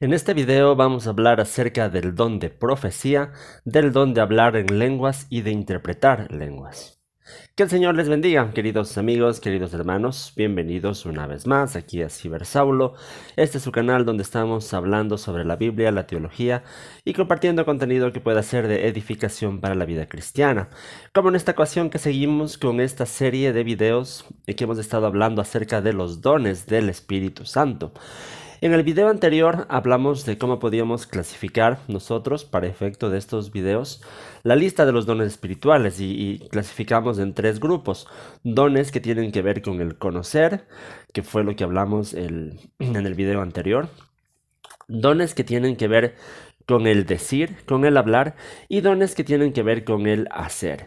En este video vamos a hablar acerca del don de profecía, del don de hablar en lenguas y de interpretar lenguas. Que el Señor les bendiga, queridos amigos, queridos hermanos, bienvenidos una vez más aquí a Cibersaulo. Este es su canal donde estamos hablando sobre la Biblia, la teología y compartiendo contenido que pueda ser de edificación para la vida cristiana. Como en esta ocasión que seguimos con esta serie de videos que hemos estado hablando acerca de los dones del Espíritu Santo. En el video anterior hablamos de cómo podíamos clasificar nosotros, para efecto de estos videos, la lista de los dones espirituales y, clasificamos en tres grupos. Dones que tienen que ver con el conocer, que fue lo que hablamos en el video anterior. Dones que tienen que ver con el decir, con el hablar y dones que tienen que ver con el hacer.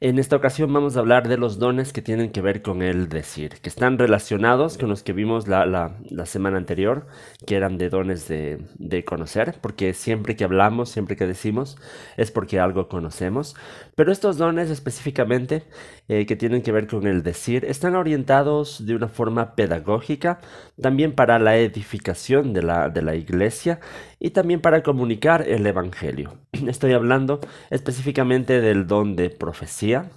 En esta ocasión vamos a hablar de los dones que tienen que ver con el decir, que están relacionados con los que vimos la, semana anterior, que eran de dones de, conocer, porque siempre que hablamos, siempre que decimos, es porque algo conocemos. Pero estos dones específicamente eh, que tienen que ver con el decir, están orientados de una forma pedagógica, también para la edificación de la, de la iglesia y también para comunicar el Evangelio. Estoy hablando específicamente del don de profecía,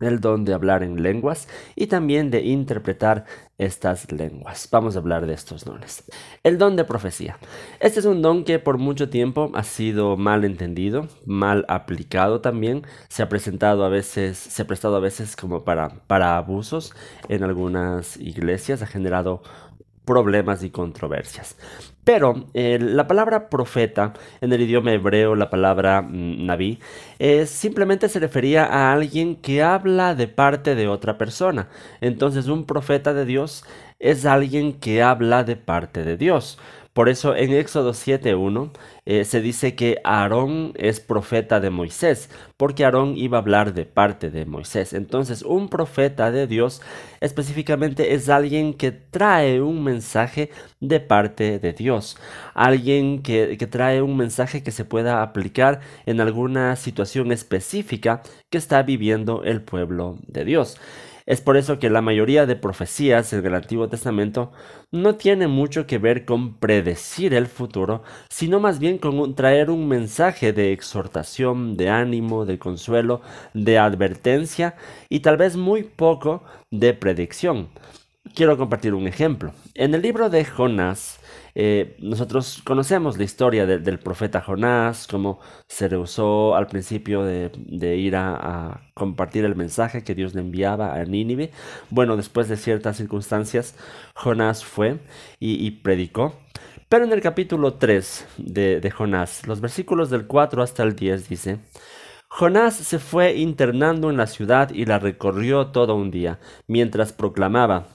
el don de hablar en lenguas y también de interpretar estas lenguas. Vamos a hablar de estos dones. El don de profecía. Este es un don que por mucho tiempo ha sido mal entendido, mal aplicado también. Se ha presentado a veces, se ha prestado a veces como para, para abusos en algunas iglesias. Ha generado problemas y controversias. Pero eh, la palabra profeta, en el idioma hebreo, la palabra navi mm, naví, simplemente se refería a alguien que habla de parte de otra persona. Entonces un profeta de Dios es alguien que habla de parte de Dios. Por eso en Éxodo 7.1 eh, se dice que Aarón es profeta de Moisés, porque Aarón iba a hablar de parte de Moisés. Entonces, un profeta de Dios específicamente es alguien que trae un mensaje de parte de Dios, alguien que, que trae un mensaje que se pueda aplicar en alguna situación específica que está viviendo el pueblo de Dios. Es por eso que la mayoría de profecías del Antiguo Testamento no tiene mucho que ver con predecir el futuro, sino más bien con traer un mensaje de exhortación, de ánimo, de consuelo, de advertencia y tal vez muy poco de predicción. Quiero compartir un ejemplo. En el libro de Jonás, eh, nosotros conocemos la historia del profeta Jonás, cómo se rehusó al principio de, ir a, compartir el mensaje que Dios le enviaba a Nínive. Bueno, después de ciertas circunstancias, Jonás fue y, predicó. Pero en el capítulo 3 de, de Jonás, los versículos del 4 hasta el 10 dice, Jonás se fue internando en la ciudad y la recorrió todo un día, mientras proclamaba,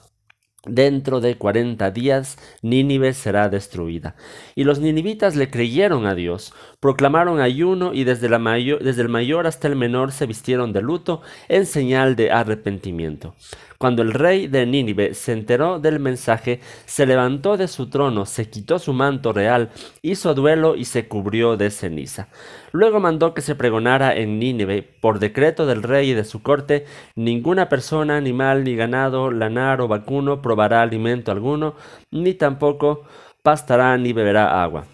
Dentro de cuarenta días Nínive será destruida. Y los ninivitas le creyeron a Dios, proclamaron ayuno y desde, desde el mayor hasta el menor se vistieron de luto en señal de arrepentimiento. Cuando el rey de Nínive se enteró del mensaje, se levantó de su trono, se quitó su manto real, hizo duelo y se cubrió de ceniza. Luego mandó que se pregonara en Nínive, por decreto del rey y de su corte, ninguna persona, animal, ni ganado, lanar o vacuno probará alimento alguno, ni tampoco pastará ni beberá agua.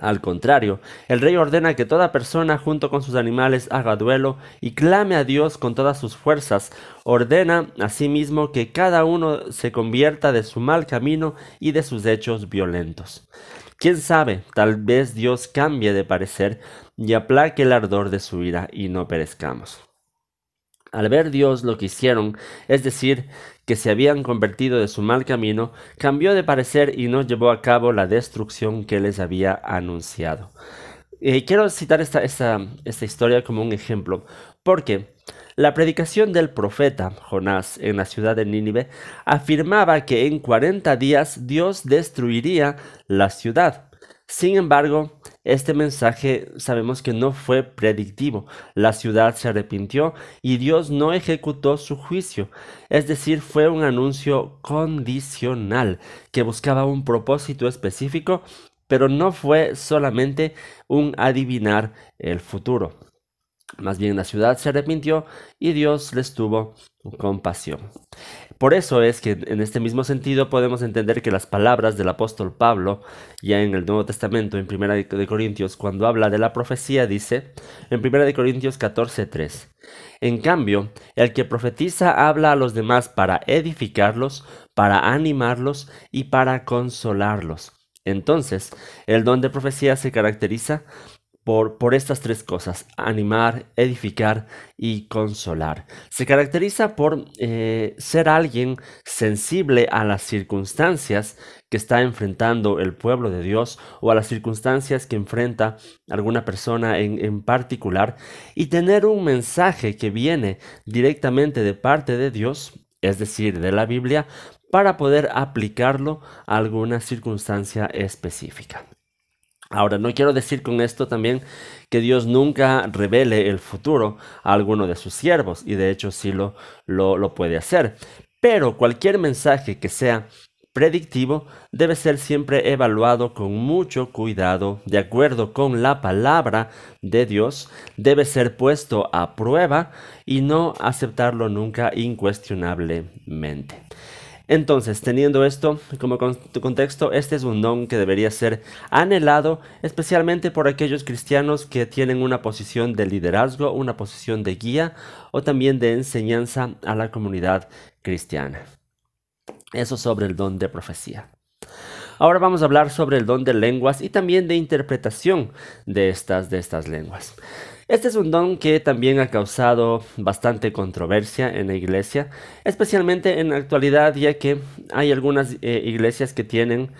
Al contrario, el rey ordena que toda persona junto con sus animales haga duelo y clame a Dios con todas sus fuerzas. Ordena asimismo que cada uno se convierta de su mal camino y de sus hechos violentos. Quién sabe, tal vez Dios cambie de parecer y aplaque el ardor de su ira y no perezcamos. Al ver Dios lo que hicieron, es decir, que se habían convertido de su mal camino, cambió de parecer y no llevó a cabo la destrucción que les había anunciado. Eh, quiero citar esta, esta, esta historia como un ejemplo, porque la predicación del profeta Jonás en la ciudad de Nínive afirmaba que en 40 días Dios destruiría la ciudad. Sin embargo, este mensaje sabemos que no fue predictivo. La ciudad se arrepintió y Dios no ejecutó su juicio. Es decir, fue un anuncio condicional que buscaba un propósito específico, pero no fue solamente un adivinar el futuro. Más bien la ciudad se arrepintió y Dios les tuvo compasión. Por eso es que en este mismo sentido podemos entender que las palabras del apóstol Pablo, ya en el Nuevo Testamento, en 1 Corintios, cuando habla de la profecía, dice, en 1 Corintios 3, en cambio, el que profetiza habla a los demás para edificarlos, para animarlos y para consolarlos. Entonces, el don de profecía se caracteriza por, estas tres cosas, animar, edificar y consolar. Se caracteriza por eh, ser alguien sensible a las circunstancias que está enfrentando el pueblo de Dios o a las circunstancias que enfrenta alguna persona en particular y tener un mensaje que viene directamente de parte de Dios, es decir, de la Biblia, para poder aplicarlo a alguna circunstancia específica. Ahora, no quiero decir con esto también que Dios nunca revele el futuro a alguno de sus siervos, y de hecho sí lo, lo, puede hacer. Pero cualquier mensaje que sea predictivo debe ser siempre evaluado con mucho cuidado, de acuerdo con la palabra de Dios, debe ser puesto a prueba y no aceptarlo nunca incuestionablemente. Entonces, teniendo esto como contexto, este es un don que debería ser anhelado, especialmente por aquellos cristianos que tienen una posición de liderazgo, una posición de guía o también de enseñanza a la comunidad cristiana. Eso sobre el don de profecía. Ahora vamos a hablar sobre el don de lenguas y también de interpretación de estas, de estas lenguas. Este es un don que también ha causado bastante controversia en la iglesia, especialmente en la actualidad, ya que hay algunas eh, iglesias que tienen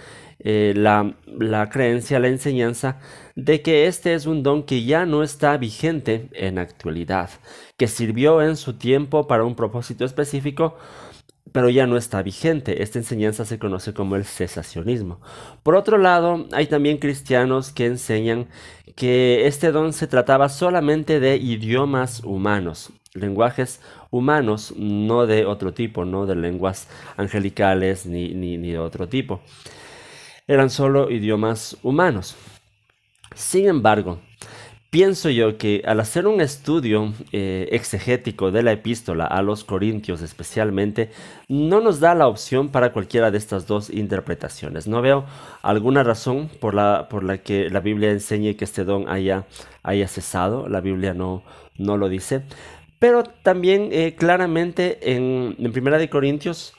eh, la, la, creencia, la enseñanza de que este es un don que ya no está vigente en la actualidad, que sirvió en su tiempo para un propósito específico, pero ya no está vigente. Esta enseñanza se conoce como el cesacionismo. Por otro lado, hay también cristianos que enseñan que este don se trataba solamente de idiomas humanos, lenguajes humanos, no de otro tipo, no de lenguas angelicales ni, de otro tipo. Eran solo idiomas humanos. Sin embargo, Pienso yo que al hacer un estudio eh, exegético de la epístola a los Corintios especialmente, no nos da la opción para cualquiera de estas dos interpretaciones. No veo alguna razón por la, por la que la Biblia enseñe que este don haya, haya cesado, la Biblia no, no lo dice. Pero también eh, claramente en, en Primera de Corintios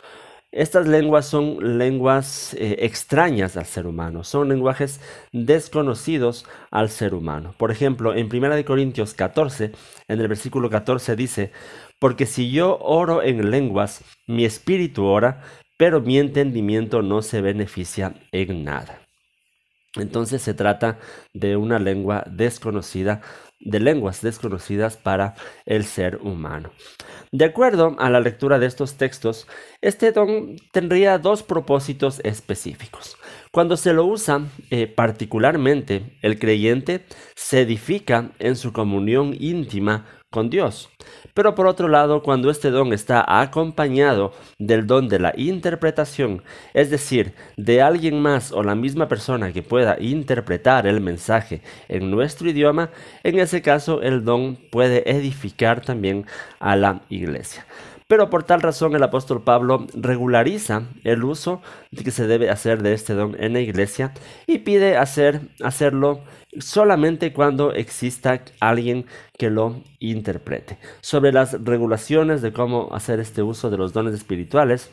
estas lenguas son lenguas eh, extrañas al ser humano, son lenguajes desconocidos al ser humano. Por ejemplo, en 1 Corintios 14, en el versículo 14 dice, porque si yo oro en lenguas, mi espíritu ora, pero mi entendimiento no se beneficia en nada. Entonces se trata de una lengua desconocida, de lenguas desconocidas para el ser humano. De acuerdo a la lectura de estos textos, este don tendría dos propósitos específicos. Cuando se lo usa eh, particularmente, el creyente se edifica en su comunión íntima con Dios. Pero por otro lado, cuando este don está acompañado del don de la interpretación, es decir, de alguien más o la misma persona que pueda interpretar el mensaje en nuestro idioma, en ese caso el don puede edificar también a la iglesia. Pero por tal razón el apóstol Pablo regulariza el uso que se debe hacer de este don en la iglesia y pide hacer, hacerlo solamente cuando exista alguien que lo interprete. Sobre las regulaciones de cómo hacer este uso de los dones espirituales,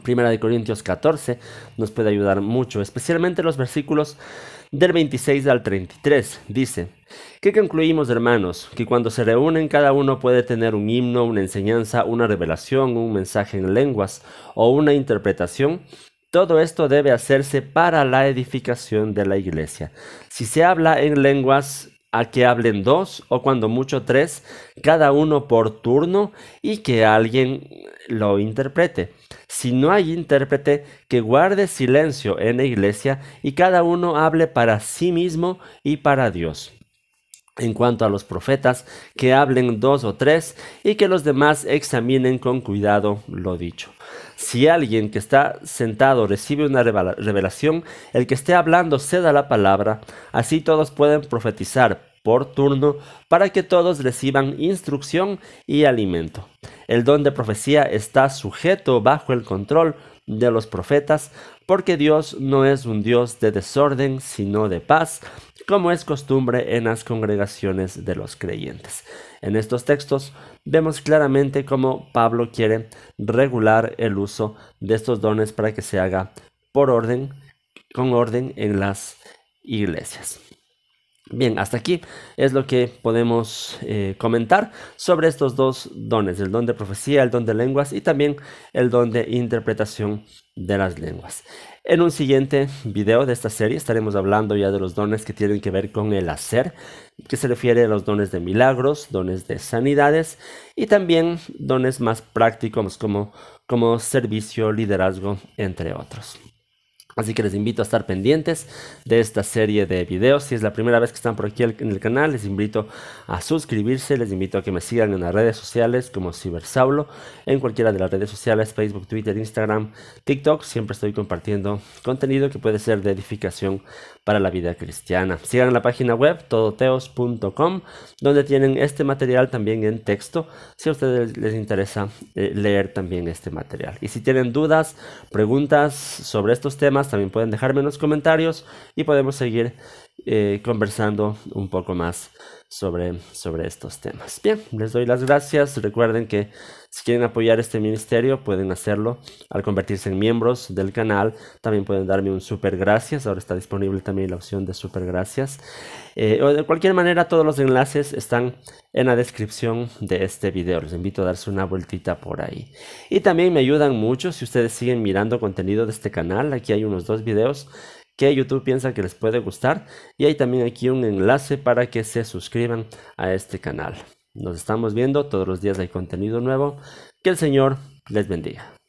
Primera de Corintios 14 nos puede ayudar mucho, especialmente los versículos del 26 al 33. Dice, ¿qué concluimos hermanos? Que cuando se reúnen cada uno puede tener un himno, una enseñanza, una revelación, un mensaje en lenguas o una interpretación. Todo esto debe hacerse para la edificación de la iglesia. Si se habla en lenguas, a que hablen dos o cuando mucho tres, cada uno por turno y que alguien lo interprete. Si no hay intérprete, que guarde silencio en la iglesia y cada uno hable para sí mismo y para Dios en cuanto a los profetas, que hablen dos o tres y que los demás examinen con cuidado lo dicho. Si alguien que está sentado recibe una revelación, el que esté hablando ceda la palabra, así todos pueden profetizar por turno para que todos reciban instrucción y alimento. El don de profecía está sujeto bajo el control de los profetas, porque Dios no es un Dios de desorden, sino de paz, como es costumbre en las congregaciones de los creyentes. En estos textos vemos claramente cómo Pablo quiere regular el uso de estos dones para que se haga por orden, con orden en las iglesias. Bien, hasta aquí es lo que podemos eh, comentar sobre estos dos dones, el don de profecía, el don de lenguas y también el don de interpretación de las lenguas. En un siguiente video de esta serie estaremos hablando ya de los dones que tienen que ver con el hacer, que se refiere a los dones de milagros, dones de sanidades y también dones más prácticos como servicio, liderazgo, entre otros. Así que les invito a estar pendientes de esta serie de videos. Si es la primera vez que están por aquí en el canal, les invito a suscribirse, les invito a que me sigan en las redes sociales como Cibersaulo, en cualquiera de las redes sociales, Facebook, Twitter, Instagram, TikTok. Siempre estoy compartiendo contenido que puede ser de edificación para la vida cristiana. Sigan la página web todoteos.com, donde tienen este material también en texto, si a ustedes les interesa eh, leer también este material. Y si tienen dudas, preguntas sobre estos temas, también pueden dejarme en los comentarios y podemos seguir eh, conversando un poco más sobre, sobre estos temas. Bien, les doy las gracias. Recuerden que si quieren apoyar este ministerio pueden hacerlo al convertirse en miembros del canal. También pueden darme un super gracias. Ahora está disponible también la opción de super gracias. Eh, o de cualquier manera, todos los enlaces están en la descripción de este video. Les invito a darse una vueltita por ahí. Y también me ayudan mucho si ustedes siguen mirando contenido de este canal. Aquí hay unos dos videos que YouTube piensa que les puede gustar. Y hay también aquí un enlace para que se suscriban a este canal. Nos estamos viendo, todos los días hay contenido nuevo. Que el Señor les bendiga.